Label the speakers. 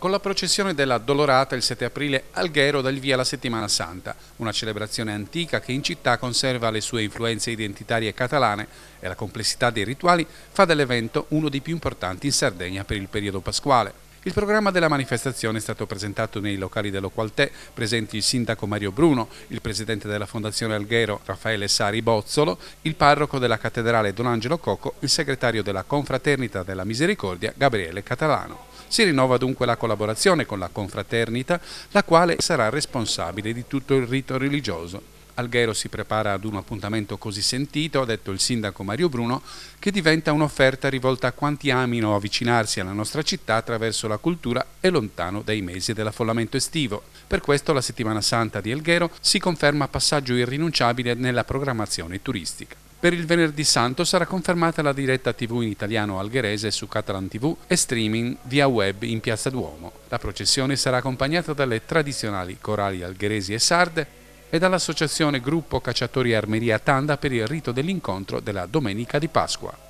Speaker 1: con la processione della Dolorata il 7 aprile Alghero dal via la Settimana Santa, una celebrazione antica che in città conserva le sue influenze identitarie catalane e la complessità dei rituali fa dell'evento uno dei più importanti in Sardegna per il periodo pasquale. Il programma della manifestazione è stato presentato nei locali dello Qualtè, presenti il sindaco Mario Bruno, il presidente della Fondazione Alghero Raffaele Sari Bozzolo, il parroco della cattedrale Don Angelo Cocco, il segretario della Confraternita della Misericordia Gabriele Catalano. Si rinnova dunque la collaborazione con la Confraternita, la quale sarà responsabile di tutto il rito religioso Alghero si prepara ad un appuntamento così sentito, ha detto il sindaco Mario Bruno, che diventa un'offerta rivolta a quanti amino avvicinarsi alla nostra città attraverso la cultura e lontano dai mesi dell'affollamento estivo. Per questo la settimana santa di Alghero si conferma passaggio irrinunciabile nella programmazione turistica. Per il venerdì santo sarà confermata la diretta TV in italiano algherese su Catalan TV e streaming via web in Piazza Duomo. La processione sarà accompagnata dalle tradizionali corali algheresi e sarde e dall'associazione Gruppo Cacciatori Armeria Tanda per il rito dell'incontro della domenica di Pasqua.